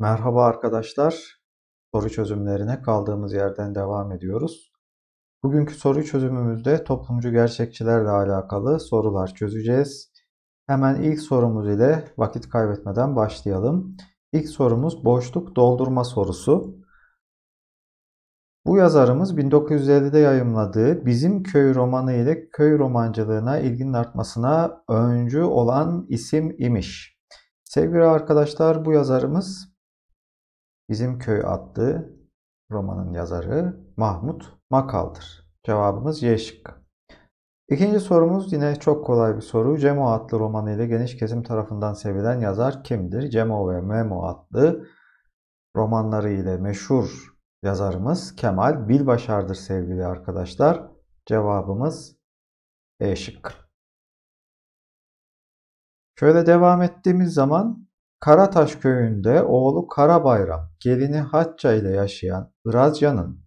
Merhaba arkadaşlar. Soru çözümlerine kaldığımız yerden devam ediyoruz. Bugünkü soru çözümümüzde toplumcu gerçekçilerle alakalı sorular çözeceğiz. Hemen ilk sorumuz ile vakit kaybetmeden başlayalım. İlk sorumuz boşluk doldurma sorusu. Bu yazarımız 1950'de yayımladığı Bizim Köy romanı ile köy romancılığına ilginin artmasına öncü olan isim imiş. Sevgili arkadaşlar bu yazarımız Bizim Köy adlı romanın yazarı Mahmut Makal'dır. Cevabımız Y şıkkı. İkinci sorumuz yine çok kolay bir soru. Cemo adlı romanıyla geniş kesim tarafından sevilen yazar kimdir? Cemo ve Memo adlı romanları ile meşhur yazarımız Kemal Bilbaşar'dır sevgili arkadaşlar. Cevabımız E şıkkı. Şöyle devam ettiğimiz zaman Karataş köyünde oğlu Karabayram, gelini Hatça ile yaşayan Irazcan'ın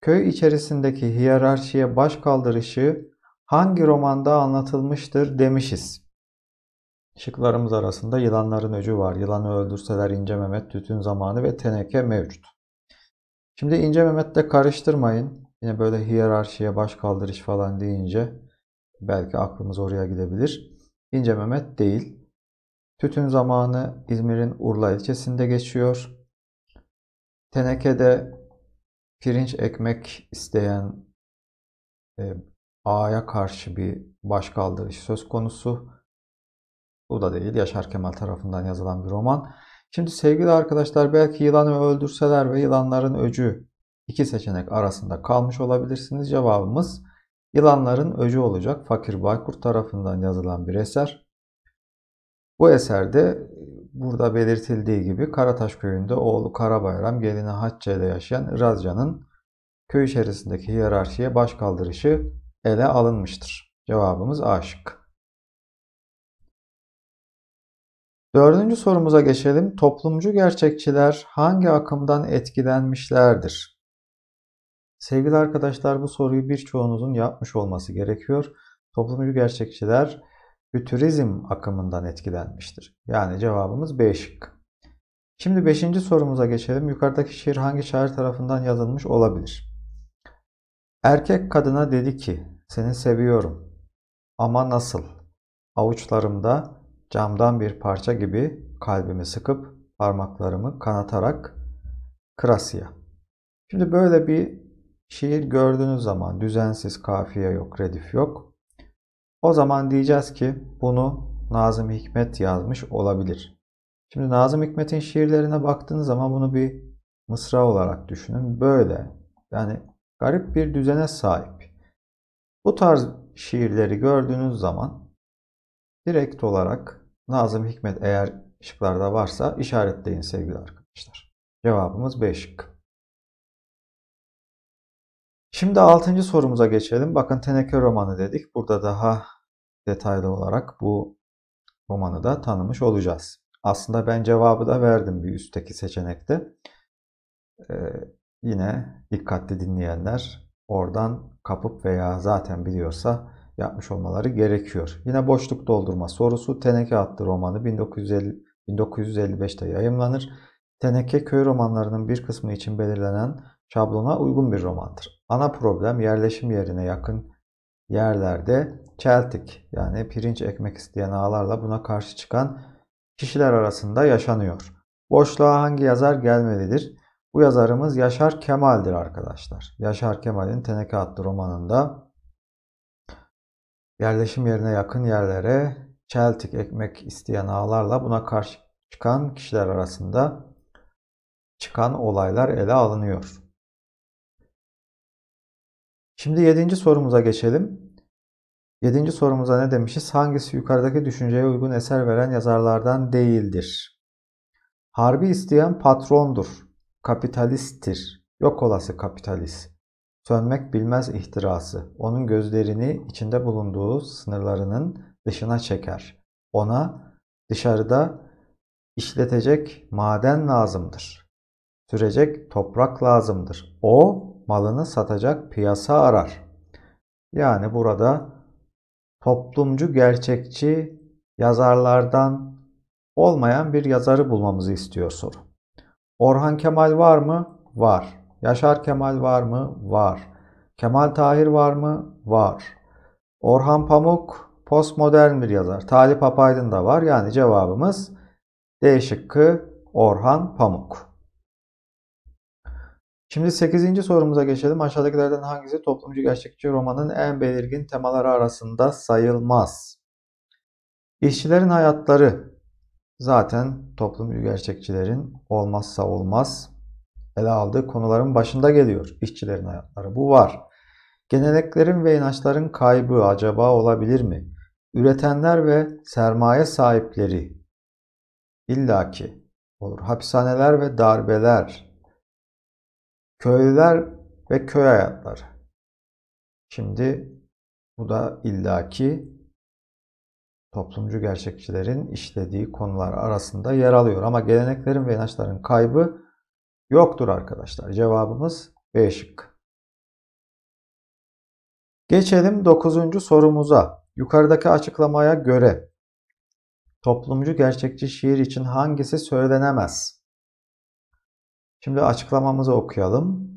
köy içerisindeki hiyerarşiye baş kaldırışı hangi romanda anlatılmıştır demişiz. Şıklarımız arasında yılanların öcü var. Yılanı öldürseler İnce Mehmet, Tütün Zamanı ve Teneke mevcut. Şimdi İnce Mehmet'le karıştırmayın. Yine böyle hiyerarşiye baş kaldırış falan deyince belki aklımız oraya gidebilir. İnce Mehmet değil. Tütün zamanı İzmir'in Urla ilçesinde geçiyor. Tenekede pirinç ekmek isteyen e, A'ya karşı bir başkaldırış söz konusu. Bu da değil Yaşar Kemal tarafından yazılan bir roman. Şimdi sevgili arkadaşlar belki yılanı öldürseler ve yılanların öcü iki seçenek arasında kalmış olabilirsiniz. Cevabımız yılanların öcü olacak. Fakir Baykurt tarafından yazılan bir eser. Bu eserde e, burada belirtildiği gibi Karataş köyünde oğlu Karabayram gelini Hatice'de yaşayan Razcan'ın köy içerisindeki hiyerarşiye baş kaldırışı ele alınmıştır. Cevabımız aşık. Dördüncü sorumuza geçelim. Toplumcu gerçekçiler hangi akımdan etkilenmişlerdir? Sevgili arkadaşlar bu soruyu birçoğunuzun yapmış olması gerekiyor. Toplumcu gerçekçiler fütürizm akımından etkilenmiştir. Yani cevabımız B şıkkı. Şimdi 5. sorumuza geçelim. Yukarıdaki şiir hangi şair tarafından yazılmış olabilir? Erkek kadına dedi ki, seni seviyorum ama nasıl? Avuçlarımda camdan bir parça gibi kalbimi sıkıp parmaklarımı kanatarak krasya. Şimdi böyle bir şiir gördüğünüz zaman düzensiz kafiye yok, redif yok. O zaman diyeceğiz ki bunu Nazım Hikmet yazmış olabilir. Şimdi Nazım Hikmet'in şiirlerine baktığınız zaman bunu bir mısra olarak düşünün. Böyle yani garip bir düzene sahip. Bu tarz şiirleri gördüğünüz zaman direkt olarak Nazım Hikmet eğer şıklarda varsa işaretleyin sevgili arkadaşlar. Cevabımız B şıkkı. Şimdi 6. sorumuza geçelim. Bakın Teneke romanı dedik. Burada daha detaylı olarak bu romanı da tanımış olacağız. Aslında ben cevabı da verdim bir üstteki seçenekte. Ee, yine dikkatli dinleyenler oradan kapıp veya zaten biliyorsa yapmış olmaları gerekiyor. Yine boşluk doldurma sorusu Teneke adlı romanı 1950, 1955'te yayımlanır. Teneke köy romanlarının bir kısmı için belirlenen şablona uygun bir romandır. Ana problem yerleşim yerine yakın yerlerde çeltik yani pirinç ekmek isteyen ağlarla buna karşı çıkan kişiler arasında yaşanıyor. Boşluğa hangi yazar gelmelidir? Bu yazarımız Yaşar Kemal'dir arkadaşlar. Yaşar Kemal'in Teneke adlı romanında yerleşim yerine yakın yerlere çeltik ekmek isteyen ağlarla buna karşı çıkan kişiler arasında çıkan olaylar ele alınıyor. Şimdi yedinci sorumuza geçelim. Yedinci sorumuza ne demişiz? Hangisi yukarıdaki düşünceye uygun eser veren yazarlardan değildir? Harbi isteyen patrondur, kapitalisttir, yok olası kapitalist. Sönmek bilmez ihtirası, onun gözlerini içinde bulunduğu sınırlarının dışına çeker. Ona dışarıda işletecek maden lazımdır. Sürecek toprak lazımdır. O malını satacak piyasa arar. Yani burada toplumcu gerçekçi yazarlardan olmayan bir yazarı bulmamızı istiyor soru. Orhan Kemal var mı? Var. Yaşar Kemal var mı? Var. Kemal Tahir var mı? Var. Orhan Pamuk postmodern bir yazar. Talip Apaydın da var. Yani cevabımız D şıkkı Orhan Pamuk. Şimdi 8. sorumuza geçelim. Aşağıdakilerden hangisi toplumcu gerçekçi romanın en belirgin temaları arasında sayılmaz? İşçilerin hayatları zaten toplumcu gerçekçilerin olmazsa olmaz ele aldığı konuların başında geliyor. İşçilerin hayatları bu var. Geleneklerin ve inançların kaybı acaba olabilir mi? Üretenler ve sermaye sahipleri illaki olur. Hapishaneler ve darbeler Köylüler ve köy hayatları. Şimdi bu da illaki toplumcu gerçekçilerin işlediği konular arasında yer alıyor. Ama geleneklerin ve inançların kaybı yoktur arkadaşlar. Cevabımız B şıkkı. Geçelim 9. sorumuza. Yukarıdaki açıklamaya göre toplumcu gerçekçi şiir için hangisi söylenemez? Şimdi açıklamamızı okuyalım.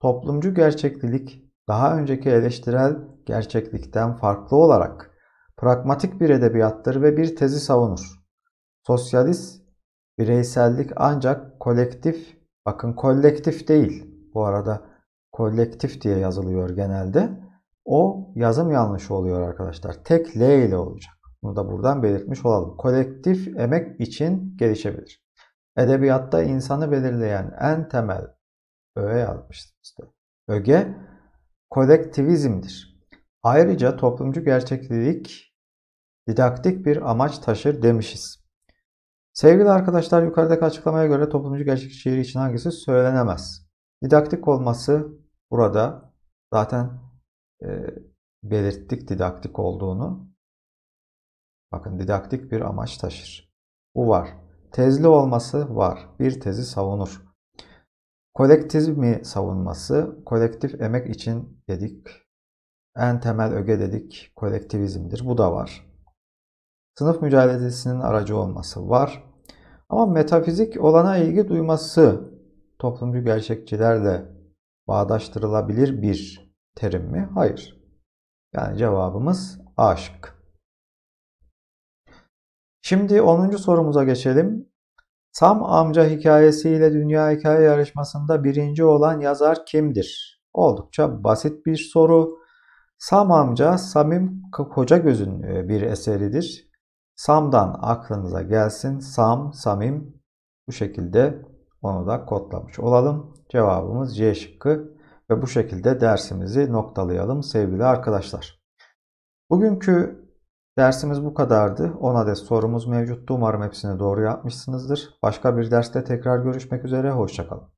Toplumcu gerçeklik daha önceki eleştirel gerçeklikten farklı olarak pragmatik bir edebiyattır ve bir tezi savunur. Sosyalist bireysellik ancak kolektif, bakın kolektif değil. Bu arada kolektif diye yazılıyor genelde. O yazım yanlışı oluyor arkadaşlar. Tek L ile olacak. Bunu da buradan belirtmiş olalım. Kolektif emek için gelişebilir. Edebiyatta insanı belirleyen en temel öğe yazmıştır işte. Öge kolektivizmdir. Ayrıca toplumcu gerçeklik didaktik bir amaç taşır demişiz. Sevgili arkadaşlar yukarıdaki açıklamaya göre toplumcu gerçekçi şiiri için hangisi söylenemez. Didaktik olması burada zaten e, belirttik didaktik olduğunu. Bakın didaktik bir amaç taşır. Bu var. Tezli olması var. Bir tezi savunur. Kolektivizmi savunması, kolektif emek için dedik. En temel öge dedik, kolektivizmdir. Bu da var. Sınıf mücadelesinin aracı olması var. Ama metafizik olana ilgi duyması toplumcu gerçekçilerle bağdaştırılabilir bir terim mi? Hayır. Yani cevabımız aşk. Şimdi 10. sorumuza geçelim. Sam amca hikayesiyle dünya hikaye yarışmasında birinci olan yazar kimdir? Oldukça basit bir soru. Sam amca Samim gözün e, bir eseridir. Sam'dan aklınıza gelsin. Sam, Samim bu şekilde onu da kodlamış olalım. Cevabımız C şıkkı ve bu şekilde dersimizi noktalayalım sevgili arkadaşlar. Bugünkü Dersimiz bu kadardı. 10 adet sorumuz mevcuttu. Umarım hepsini doğru yapmışsınızdır. Başka bir derste tekrar görüşmek üzere. Hoşçakalın.